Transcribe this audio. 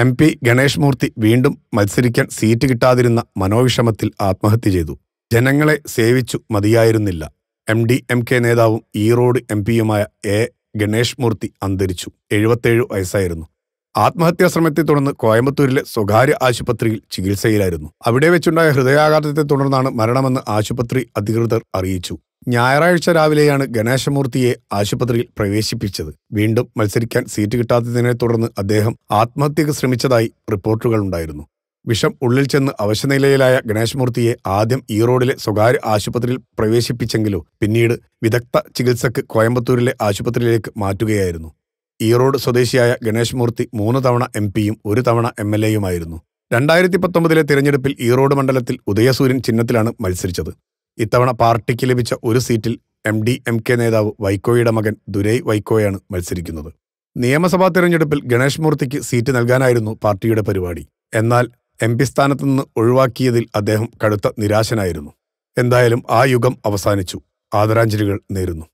M P Ganesh മൂർത്തി വീണ്ടും മത്സരിക്കാൻ seat കിട്ടാതിരുന്ന മനോവിഷമത്തിൽ ആത്മഹത്യ ചെയ്തു ജനങ്ങളെ സേവിച്ചു മതിയായിരുന്നില്ല എം ഡി എം കെ നേതാവും ഈറോഡ് എം പിയുമായ എ ഗണേഷ് മൂർത്തി അന്തരിച്ചു എഴുപത്തേഴ് വയസ്സായിരുന്നു ആത്മഹത്യാ ശ്രമത്തെ തുടർന്ന് കോയമ്പത്തൂരിലെ സ്വകാര്യ ആശുപത്രിയിൽ ചികിത്സയിലായിരുന്നു അവിടെ വെച്ചുണ്ടായ ഹൃദയാഘാതത്തെ തുടർന്നാണ് മരണമെന്ന് ആശുപത്രി അധികൃതർ അറിയിച്ചു ഞായറാഴ്ച രാവിലെയാണ് ഗണേശമൂർത്തിയെ ആശുപത്രിയിൽ പ്രവേശിപ്പിച്ചത് വീണ്ടും മത്സരിക്കാൻ സീറ്റ് കിട്ടാത്തതിനെ തുടർന്ന് അദ്ദേഹം ആത്മഹത്യക്ക് ശ്രമിച്ചതായി റിപ്പോർട്ടുകൾ ഉണ്ടായിരുന്നു വിഷം ഉള്ളിൽ ചെന്ന് അവശനിലയിലായ ഗണേശമൂർത്തിയെ ആദ്യം ഈറോഡിലെ സ്വകാര്യ ആശുപത്രിയിൽ പ്രവേശിപ്പിച്ചെങ്കിലും പിന്നീട് വിദഗ്ധ ചികിത്സക്ക് കോയമ്പത്തൂരിലെ ആശുപത്രിയിലേക്ക് മാറ്റുകയായിരുന്നു ഈറോഡ് സ്വദേശിയായ ഗണേശമൂർത്തി മൂന്ന് തവണ എം പിയും ഒരു തവണ എം എൽ എയുമായിരുന്നു രണ്ടായിരത്തി പത്തൊമ്പതിലെ തിരഞ്ഞെടുപ്പിൽ ഈറോഡ് മണ്ഡലത്തിൽ ഉദയസൂര്യൻ ചിഹ്നത്തിലാണ് മത്സരിച്ചത് ഇത്തവണ പാർട്ടിക്ക് ലഭിച്ച ഒരു സീറ്റിൽ എം ഡി എം കെ നേതാവ് വൈക്കോയുടെ മകൻ ദുരൈ വൈക്കോയാണ് മത്സരിക്കുന്നത് നിയമസഭാ തെരഞ്ഞെടുപ്പിൽ ഗണേഷ് മൂർത്തിക്ക് സീറ്റ് നൽകാനായിരുന്നു പാർട്ടിയുടെ പരിപാടി എന്നാൽ എം പി സ്ഥാനത്തു നിന്ന് ഒഴിവാക്കിയതിൽ അദ്ദേഹം കടുത്ത നിരാശനായിരുന്നു എന്തായാലും ആ യുഗം അവസാനിച്ചു ആദരാഞ്ജലികൾ നേരുന്നു